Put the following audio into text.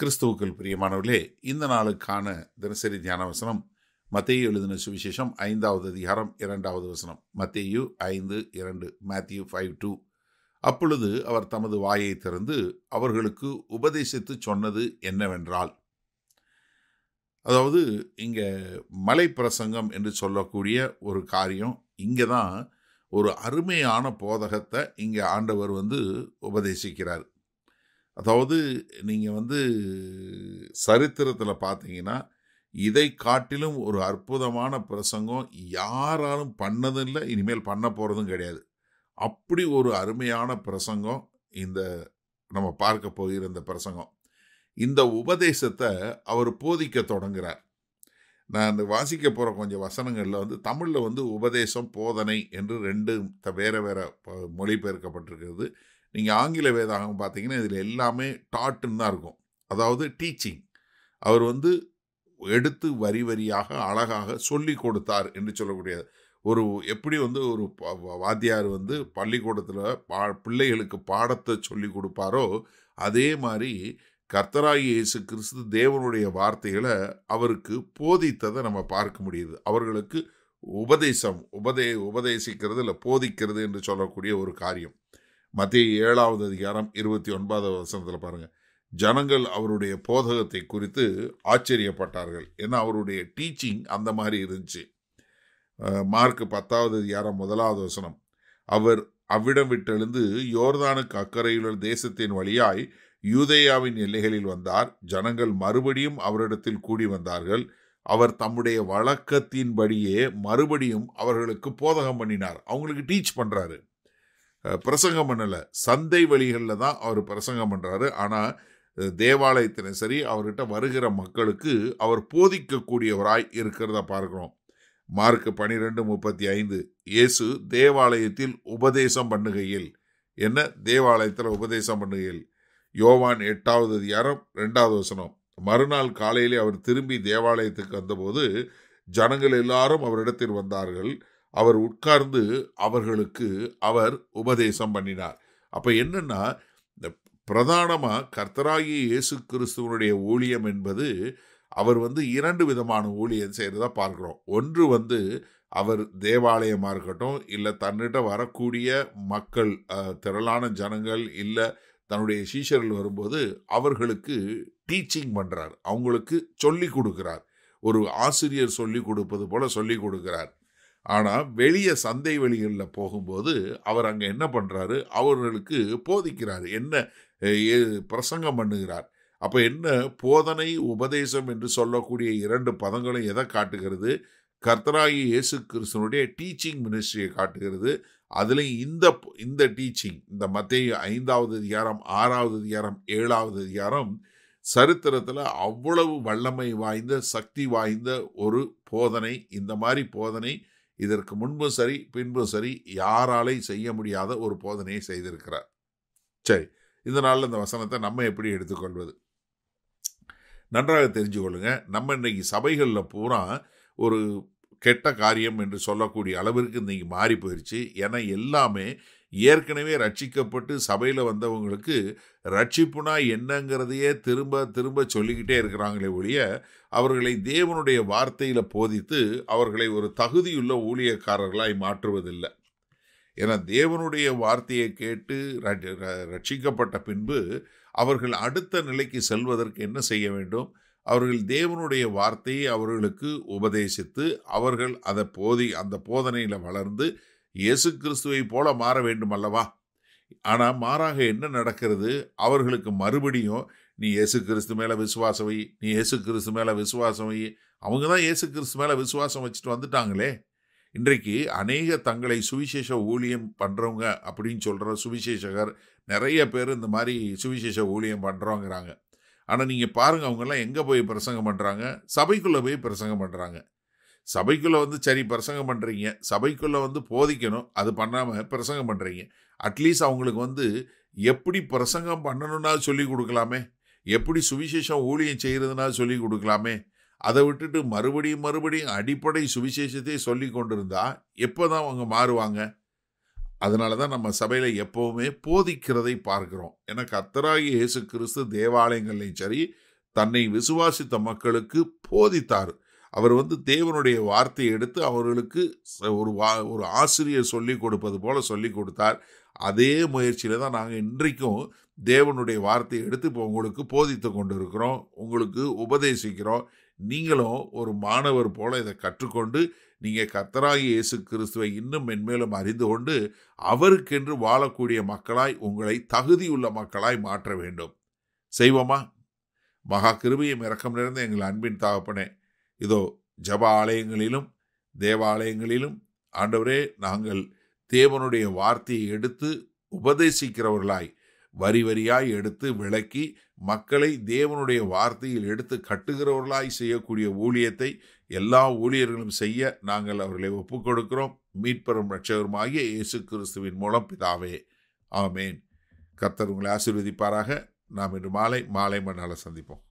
கிறிஸ்துவுக்கள் பிரியமானவர்களே இந்த நாளுக்கான தினசரி தியான வசனம் மத்திய எழுதின சுவிசேஷம் ஐந்தாவது அதிகாரம் இரண்டாவது வசனம் மத்தியு ஐந்து இரண்டு மேத்யூ ஃபைவ் டூ அப்பொழுது அவர் தமது வாயை திறந்து அவர்களுக்கு உபதேசித்து சொன்னது என்னவென்றால் அதாவது இங்கே மலை பிரசங்கம் என்று சொல்லக்கூடிய ஒரு காரியம் இங்கே தான் ஒரு அருமையான போதகத்தை இங்கே ஆண்டவர் வந்து உபதேசிக்கிறார் அதாவது நீங்கள் வந்து சரித்திரத்தில் பார்த்தீங்கன்னா இதை காட்டிலும் ஒரு அற்புதமான பிரசங்கம் யாராலும் பண்ணதும் இல்லை இனிமேல் பண்ண போகிறதும் கிடையாது அப்படி ஒரு அருமையான பிரசங்கம் இந்த நம்ம பார்க்க போகிற இந்த பிரசங்கம் இந்த உபதேசத்தை அவர் போதிக்க தொடங்குகிறார் நான் அந்த வாசிக்க போகிற கொஞ்சம் வசனங்களில் வந்து தமிழில் வந்து உபதேசம் போதனை என்று ரெண்டு வேறு வேறு மொழிபெயர்க்கப்பட்டிருக்கிறது நீங்கள் ஆங்கில வேதாகம் பார்த்தீங்கன்னா இதில் எல்லாமே டாட்டுன்னு தான் இருக்கும் அதாவது டீச்சிங் அவர் வந்து எடுத்து வரி வரியாக அழகாக சொல்லி கொடுத்தார் என்று சொல்லக்கூடிய ஒரு எப்படி வந்து ஒரு வாத்தியார் வந்து பள்ளிக்கூடத்தில் பா பிள்ளைகளுக்கு பாடத்தை சொல்லி கொடுப்பாரோ அதே மாதிரி கர்த்தராகி இயேசு கிறிஸ்து தேவனுடைய வார்த்தைகளை அவருக்கு போதித்ததை நம்ம பார்க்க முடியுது அவர்களுக்கு உபதேசம் உபதே உபதேசிக்கிறது இல்லை போதிக்கிறது என்று சொல்லக்கூடிய ஒரு காரியம் மத்திய ஏழாவது அதிகாரம் இருபத்தி ஒன்பதாவது வசனத்தில் பாருங்கள் ஜனங்கள் அவருடைய போதகத்தை குறித்து ஆச்சரியப்பட்டார்கள் ஏன்னா அவருடைய டீச்சிங் அந்த மாதிரி இருந்துச்சு மார்க் பத்தாவது அதிகாரம் முதலாவது வசனம் அவர் அவ்விடம் விட்டெழுந்து யோர்தானுக்கு அக்கறையுள்ள தேசத்தின் வழியாய் யூதேயாவின் எல்லைகளில் வந்தார் ஜனங்கள் மறுபடியும் அவரிடத்தில் கூடி வந்தார்கள் அவர் தம்முடைய வழக்கத்தின்படியே மறுபடியும் அவர்களுக்கு போதகம் பண்ணினார் அவங்களுக்கு டீச் பண்ணுறாரு பிரசங்கம் பண்ணலை சந்தை வழிகளில் தான் அவர் பிரசங்கம் பண்ணுறாரு ஆனால் தேவாலயத்திலும் சரி அவர்கிட்ட வருகிற மக்களுக்கு அவர் போதிக்கக்கூடியவராய் இருக்கிறத பார்க்குறோம் மார்க் பனிரெண்டு முப்பத்தி ஐந்து இயேசு தேவாலயத்தில் உபதேசம் பண்ணுகையில் என்ன தேவாலயத்தில் உபதேசம் பண்ணுகையில் யோவான் எட்டாவது அதிகாரம் ரெண்டாவது வசனம் மறுநாள் காலையிலே அவர் திரும்பி தேவாலயத்துக்கு வந்தபோது ஜனங்கள் எல்லாரும் அவரிடத்தில் வந்தார்கள் அவர் உட்கார்ந்து அவர்களுக்கு அவர் உபதேசம் பண்ணினார் அப்போ என்னென்னா இந்த பிரதானமாக கர்த்தராகி இயேசு கிறிஸ்துவனுடைய ஊழியம் என்பது அவர் வந்து இரண்டு விதமான ஊழியம் செய்கிறதா பார்க்குறோம் ஒன்று வந்து அவர் தேவாலயமாக இருக்கட்டும் இல்லை தன்னிட்ட வரக்கூடிய மக்கள் திரளான ஜனங்கள் இல்லை தன்னுடைய சீஷர்கள் வரும்போது அவர்களுக்கு டீச்சிங் பண்ணுறார் அவங்களுக்கு சொல்லி கொடுக்குறார் ஒரு ஆசிரியர் சொல்லி கொடுப்பது போல் சொல்லி கொடுக்குறார் ஆனால் வெளியே சந்தை வெளிகளில் போகும்போது அவர் அங்கே என்ன பண்ணுறாரு அவர்களுக்கு போதிக்கிறார் என்ன பிரசங்கம் பண்ணுகிறார் அப்போ என்ன போதனை உபதேசம் என்று சொல்லக்கூடிய இரண்டு பதங்களும் எதை காட்டுகிறது கர்த்தராகி இயேசு கிறிஸ்தனுடைய டீச்சிங் மினிஸ்ட்ரியை காட்டுகிறது அதுலேயும் இந்த இந்த டீச்சிங் இந்த மத்திய ஐந்தாவது அதிகாரம் ஆறாவது அதிகாரம் ஏழாவது அதிகாரம் சரித்திரத்தில் அவ்வளவு வல்லமை வாய்ந்த சக்தி வாய்ந்த ஒரு போதனை இந்த மாதிரி போதனை இதற்கு முன்பும் சரி பின்பும் சரி யாராலே செய்ய முடியாத ஒரு போதனையை செய்திருக்கிறார் சரி இந்த நாளில் இந்த வசனத்தை நம்ம எப்படி எடுத்துக்கொள்வது நன்றாக தெரிஞ்சு கொள்ளுங்க நம்ம இன்றைக்கி சபைகளில் பூரா ஒரு கெட்ட காரியம் என்று சொல்லக்கூடிய அளவிற்கு இன்றைக்கி மாறி போயிடுச்சு ஏன்னா எல்லாமே ஏற்கனவே ரட்சிக்கப்பட்டு சபையில் வந்தவங்களுக்கு ரட்சிப்புனா என்னங்கிறதையே திரும்ப திரும்ப சொல்லிக்கிட்டே இருக்கிறாங்களே ஒழிய அவர்களை தேவனுடைய வார்த்தையில் போதித்து அவர்களை ஒரு தகுதியுள்ள ஊழியக்காரர்களாய் மாற்றுவதில்லை ஏன்னா தேவனுடைய வார்த்தையை கேட்டு ரட்சிக்கப்பட்ட பின்பு அவர்கள் அடுத்த நிலைக்கு செல்வதற்கு என்ன செய்ய வேண்டும் அவர்கள் தேவனுடைய வார்த்தையை அவர்களுக்கு உபதேசித்து அவர்கள் அதை போதி அந்த போதனையில் வளர்ந்து இயேசு கிறிஸ்துவை போல மாற வேண்டும் அல்லவா ஆனால் மாறாக என்ன நடக்கிறது அவர்களுக்கு மறுபடியும் நீ இயேசு கிறிஸ்து மேலே விசுவாசம் வை நீ இயேசு கிறிஸ்து மேலே விசுவாசம் வை அவங்க தான் இயேசு கிறிஸ்து மேலே விசுவாசம் வச்சுட்டு வந்துட்டாங்களே இன்றைக்கு அநேக தங்களை சுவிசேஷ ஊழியம் பண்ணுறவங்க அப்படின்னு சொல்கிற சுவிசேஷகர் நிறைய பேர் இந்த மாதிரி சுவிசேஷ ஊழியம் பண்ணுறோங்கிறாங்க ஆனால் நீங்கள் பாருங்கள் அவங்கெல்லாம் எங்கே போய் பிரசங்கம் பண்ணுறாங்க சபைக்குள்ளே போய் பிரசங்கம் பண்ணுறாங்க சபைக்குள்ளே வந்து சரி பிரசங்கம் பண்ணுறீங்க சபைக்குள்ளே வந்து போதிக்கணும் அது பண்ணாமல் பிரசங்கம் பண்ணுறீங்க அட்லீஸ்ட் அவங்களுக்கு வந்து எப்படி பிரசங்கம் பண்ணணும்னா சொல்லி கொடுக்கலாமே எப்படி சுவிசேஷம் ஊழியம் செய்கிறதுனால சொல்லி கொடுக்கலாமே அதை விட்டுட்டு மறுபடியும் மறுபடியும் அடிப்படை சுவிசேஷத்தையே சொல்லி கொண்டிருந்தா எப்போ தான் அவங்க மாறுவாங்க அதனால தான் நம்ம சபையில் எப்போவுமே போதிக்கிறதை பார்க்குறோம் ஏன்னா கத்தராகி இயேசு கிறிஸ்து தேவாலயங்கள்லையும் சரி தன்னை விசுவாசித்த மக்களுக்கு போதித்தார் அவர் வந்து தேவனுடைய வார்த்தையை எடுத்து அவர்களுக்கு ஒரு வா ஒரு ஆசிரியர் சொல்லிக் கொடுப்பது போல் சொல்லி கொடுத்தார் அதே முயற்சியில் தான் நாங்கள் இன்றைக்கும் தேவனுடைய வார்த்தையை எடுத்து இப்போ உங்களுக்கு போதித்து கொண்டு இருக்கிறோம் உங்களுக்கு உபதேசிக்கிறோம் நீங்களும் ஒரு மாணவர் போல் இதை கற்றுக்கொண்டு நீங்கள் கத்தராகி இயேசு கிறிஸ்துவை இன்னும் மென்மேலும் அறிந்து கொண்டு அவருக்கென்று வாழக்கூடிய மக்களாய் உங்களை தகுதியுள்ள மக்களாய் மாற்ற வேண்டும் செய்வோமா மகா கிருபியும் இறக்கம் நிறைந்த எங்கள் அன்பின் தாகப்பனே இதோ ஜப ஆலயங்களிலும் தேவாலயங்களிலும் ஆண்டவரே நாங்கள் தேவனுடைய வார்த்தையை எடுத்து உபதேசிக்கிறவர்களாய் வரி வரியாய் எடுத்து விளக்கி மக்களை தேவனுடைய வார்த்தையில் எடுத்து கட்டுகிறவர்களாய் செய்யக்கூடிய ஊழியத்தை எல்லா ஊழியர்களும் செய்ய நாங்கள் அவர்களை ஒப்புக்கொடுக்கிறோம் மீட்பெறும் ரட்சகருமாகிய இயேசு கிறிஸ்துவின் மூலம் பிதாவே ஆமேன் கத்தர் உங்களை ஆசீர்வதிப்பாராக நாம் இன்று மாலை மாலை மண்ணால் சந்திப்போம்